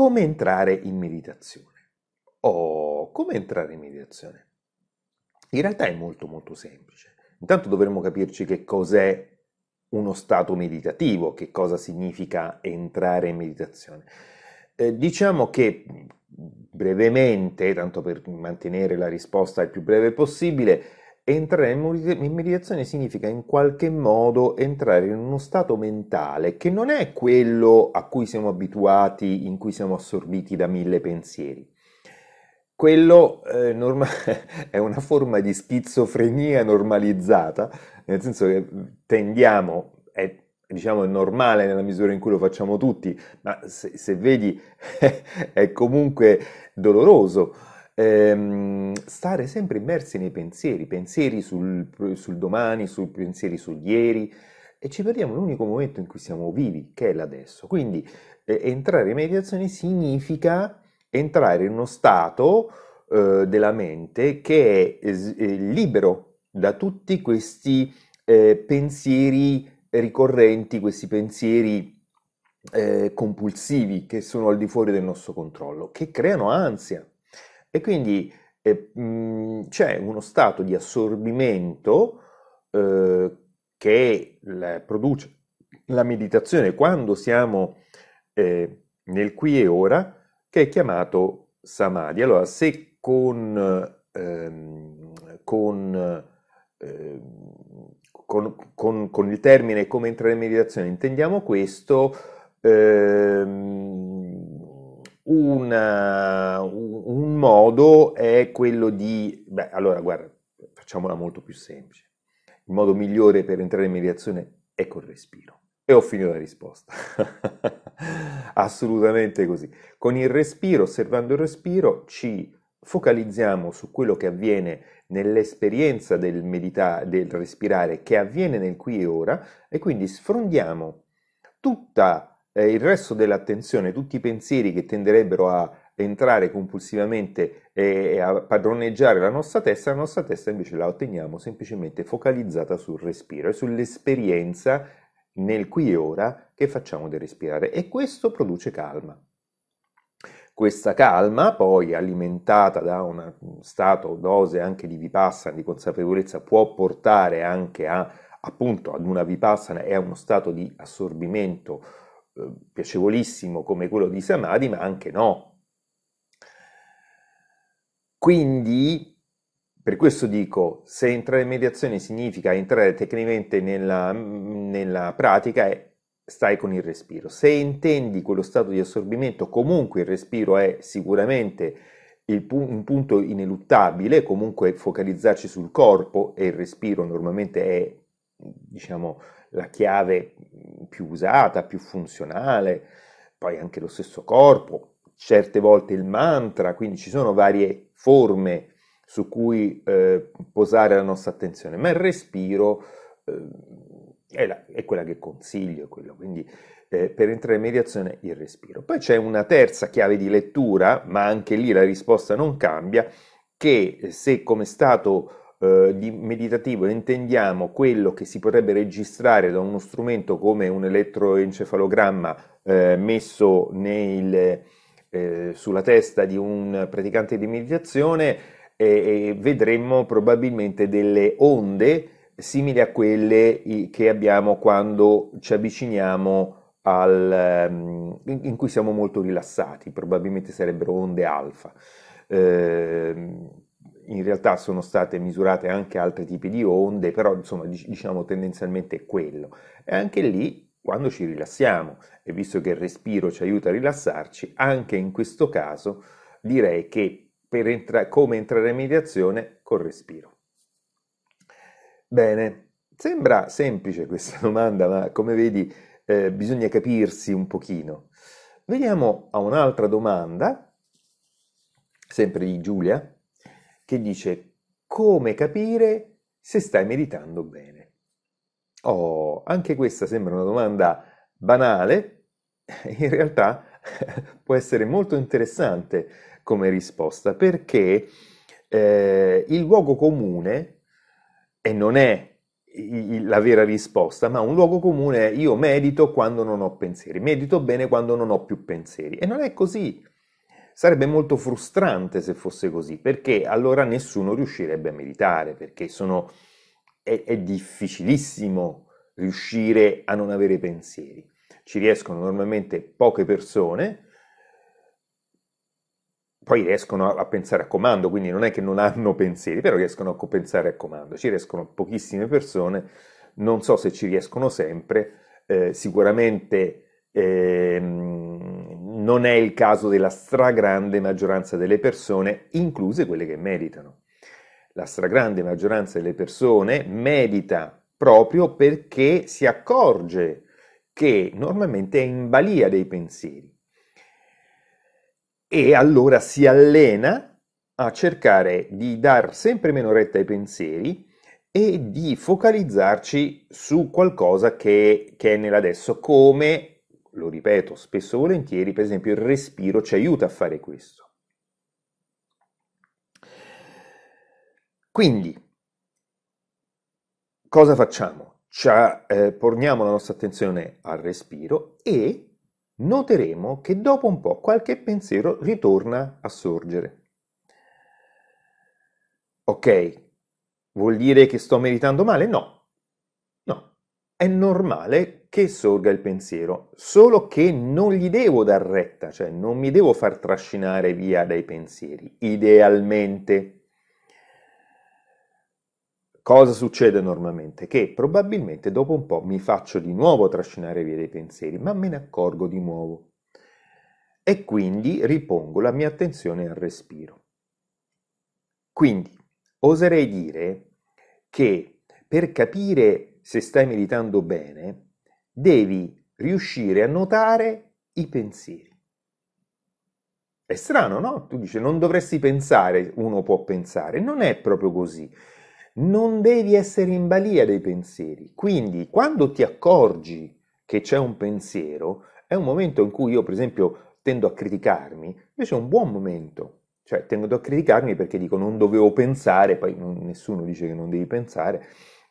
come entrare in meditazione. Oh, come entrare in meditazione? In realtà è molto molto semplice. Intanto dovremmo capirci che cos'è uno stato meditativo, che cosa significa entrare in meditazione. Eh, diciamo che mm, brevemente, tanto per mantenere la risposta il più breve possibile, entrare in meditazione significa in qualche modo entrare in uno stato mentale che non è quello a cui siamo abituati, in cui siamo assorbiti da mille pensieri. Quello eh, norma- è una forma di schizofrenia normalizzata, nel senso che tendiamo, è diciamo normale nella misura in cui lo facciamo tutti, ma se, se vedi è comunque doloroso ehm, stare sempre immersi nei pensieri, pensieri sul, sul domani, sui pensieri su ieri, e ci perdiamo l'unico momento in cui siamo vivi, che è l'adesso. Quindi eh, entrare in meditazione significa entrare in uno stato eh, della mente che è eh, libero da tutti questi eh, pensieri ricorrenti, questi pensieri eh, compulsivi che sono al di fuori del nostro controllo, che creano ansia. E quindi eh, mh, mm, c'è uno stato di assorbimento eh, che la produce la meditazione quando siamo eh, nel qui e ora, che è chiamato samadhi. Allora, se con, ehm, con, eh, con, con, con, il termine come entrare in meditazione intendiamo questo, ehm, eh, un, un, modo è quello di, beh, allora guarda, facciamola molto più semplice. Il modo migliore per entrare in mediazione è col respiro. E ho finito la risposta. Assolutamente così. Con il respiro, osservando il respiro, ci focalizziamo su quello che avviene nell'esperienza del, medita- del respirare, che avviene nel qui e ora, e quindi sfrondiamo tutta eh, il resto dell'attenzione, tutti i pensieri che tenderebbero a entrare compulsivamente e a padroneggiare la nostra testa, la nostra testa invece la otteniamo semplicemente focalizzata sul respiro e sull'esperienza nel qui e ora che facciamo del respirare e questo produce calma. Questa calma, poi alimentata da una, un stato o dose anche di vipassana, di consapevolezza, può portare anche a, appunto ad una vipassana e a uno stato di assorbimento Ehm, piacevolissimo come quello di Samadhi, ma anche no. Quindi, per questo dico, se entrare in mediazione significa entrare tecnicamente nella, nella pratica, è, stai con il respiro. Se intendi quello stato di assorbimento, comunque il respiro è sicuramente il, un punto ineluttabile, comunque focalizzarci sul corpo e il respiro normalmente è, diciamo, la chiave più usata, più funzionale, poi anche lo stesso corpo, certe volte il mantra, quindi ci sono varie forme su cui eh, posare la nostra attenzione, ma il respiro eh, è, la, è, quella che consiglio, quindi eh, per entrare in mediazione il respiro. Poi c'è una terza chiave di lettura, ma anche lì la risposta non cambia, che eh, se come è stato eh, di meditativo intendiamo quello che si potrebbe registrare da uno strumento come un elettroencefalogramma eh, messo nel, eh, sulla testa di un praticante di meditazione e vedremmo probabilmente delle onde simili a quelle che abbiamo quando ci avviciniamo al, ehm, in cui siamo molto rilassati, probabilmente sarebbero onde alfa. Eh, in realtà sono state misurate anche altri tipi di onde, però insomma diciamo tendenzialmente quello. E anche lì quando ci rilassiamo e visto che il respiro ci aiuta a rilassarci, anche in questo caso direi che per entra- come entrare in mediazione col respiro. Bene, sembra semplice questa domanda, ma come vedi eh, bisogna capirsi un pochino. Veniamo a un'altra domanda, sempre di Giulia che dice come capire se stai meditando bene. Oh, anche questa sembra una domanda banale, in realtà può essere molto interessante come risposta perché eh, il luogo comune, e non è la vera risposta, ma un luogo comune è io medito quando non ho pensieri, medito bene quando non ho più pensieri. E non è così. Sarebbe molto frustrante se fosse così, perché allora nessuno riuscirebbe a meditare, perché sono, è, è difficilissimo riuscire a non avere pensieri. Ci riescono normalmente poche persone, poi riescono a, pensare a comando, quindi non è che non hanno pensieri, però riescono a pensare a comando. Ci riescono pochissime persone, non so se ci riescono sempre, eh, sicuramente eh, non è il caso della stragrande maggioranza delle persone, incluse quelle che meditano. La stragrande maggioranza delle persone medita proprio perché si accorge che normalmente è in balia dei pensieri e allora si allena a cercare di dar sempre meno retta ai pensieri e di focalizzarci su qualcosa che, che è nell'adesso, come lo ripeto spesso e volentieri, per esempio il respiro ci aiuta a fare questo. Quindi, cosa facciamo? Ci, eh, porniamo la nostra attenzione al respiro e noteremo che dopo un po' qualche pensiero ritorna a sorgere. Ok, vuol dire che sto meditando male? No, è normale che sorga il pensiero, solo che non gli devo dar retta, cioè non mi devo far trascinare via dai pensieri, idealmente. Cosa succede normalmente? Che probabilmente dopo un po' mi faccio di nuovo trascinare via dai pensieri, ma me ne accorgo di nuovo e quindi ripongo la mia attenzione al respiro. Quindi oserei dire che per capire se stai meditando bene, devi riuscire a notare i pensieri. È strano, no? Tu dici non dovresti pensare, uno può pensare. Non è proprio così. Non devi essere in balia dei pensieri. Quindi, quando ti accorgi che c'è un pensiero, è un momento in cui io, per esempio, tendo a criticarmi, invece è un buon momento. Cioè, tendo a criticarmi perché dico non dovevo pensare, poi nessuno dice che non devi pensare,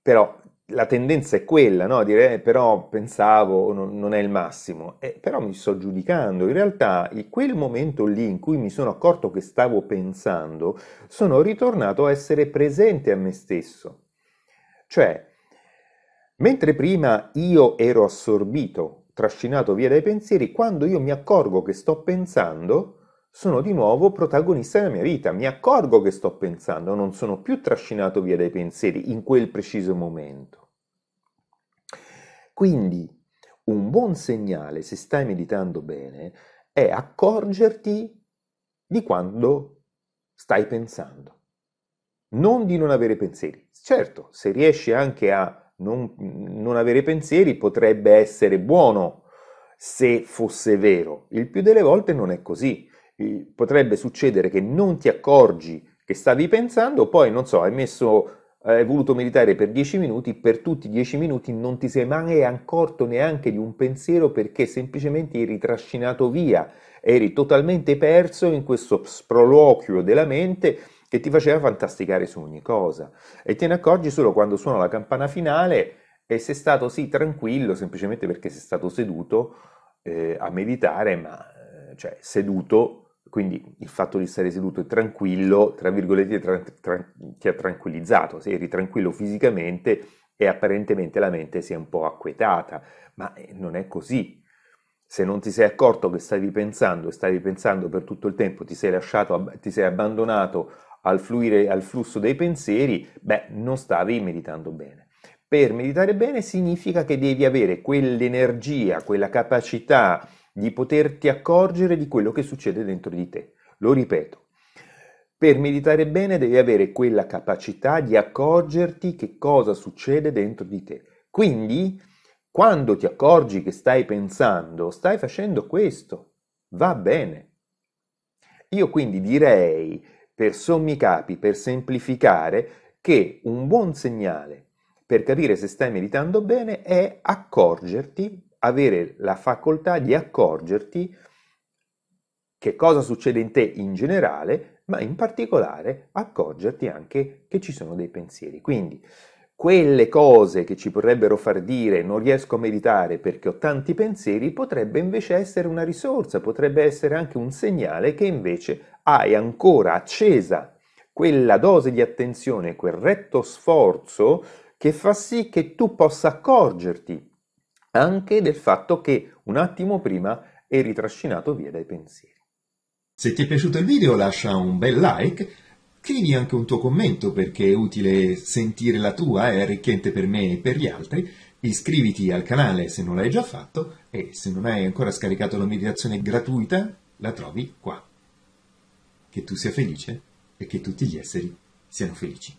però la tendenza è quella, no? dire eh, però pensavo oh, non, non, è il massimo, eh, però mi sto giudicando. In realtà in quel momento lì in cui mi sono accorto che stavo pensando, sono ritornato a essere presente a me stesso. Cioè, mentre prima io ero assorbito, trascinato via dai pensieri, quando io mi accorgo che sto pensando, sono di nuovo protagonista della mia vita, mi accorgo che sto pensando, non sono più trascinato via dai pensieri in quel preciso momento. Quindi un buon segnale, se stai meditando bene, è accorgerti di quando stai pensando, non di non avere pensieri. Certo, se riesci anche a non, non avere pensieri potrebbe essere buono se fosse vero, il più delle volte non è così potrebbe succedere che non ti accorgi che stavi pensando, poi non so, hai messo eh, hai voluto meditare per dieci minuti, per tutti i 10 minuti non ti sei mai accorto neanche di un pensiero perché semplicemente eri trascinato via, eri totalmente perso in questo sproloquio della mente che ti faceva fantasticare su ogni cosa e te ne accorgi solo quando suona la campana finale e sei stato sì tranquillo semplicemente perché sei stato seduto eh, a meditare, ma eh, cioè seduto quindi il fatto di stare seduto e tranquillo, tra virgolette, tra, tra, ti ha tranquillizzato, se eri tranquillo fisicamente e apparentemente la mente si è un po' acquetata, ma eh, non è così. Se non ti sei accorto che stavi pensando e stavi pensando per tutto il tempo, ti sei lasciato, ti sei abbandonato al, fluire, al flusso dei pensieri, beh, non stavi meditando bene. Per meditare bene significa che devi avere quell'energia, quella capacità, di poterti accorgere di quello che succede dentro di te. Lo ripeto, per meditare bene devi avere quella capacità di accorgerti che cosa succede dentro di te. Quindi, quando ti accorgi che stai pensando, stai facendo questo, va bene. Io quindi direi, per sommi capi, per semplificare, che un buon segnale per capire se stai meditando bene è accorgerti avere la facoltà di accorgerti che cosa succede in te in generale, ma in particolare accorgerti anche che ci sono dei pensieri. Quindi quelle cose che ci potrebbero far dire non riesco a meditare perché ho tanti pensieri potrebbe invece essere una risorsa, potrebbe essere anche un segnale che invece hai ancora accesa quella dose di attenzione, quel retto sforzo che fa sì che tu possa accorgerti anche del fatto che un attimo prima eri trascinato via dai pensieri. Se ti è piaciuto il video lascia un bel like, scrivi anche un tuo commento perché è utile sentire la tua, è arricchente per me e per gli altri, iscriviti al canale se non l'hai già fatto e se non hai ancora scaricato la meditazione gratuita la trovi qua. Che tu sia felice e che tutti gli esseri siano felici.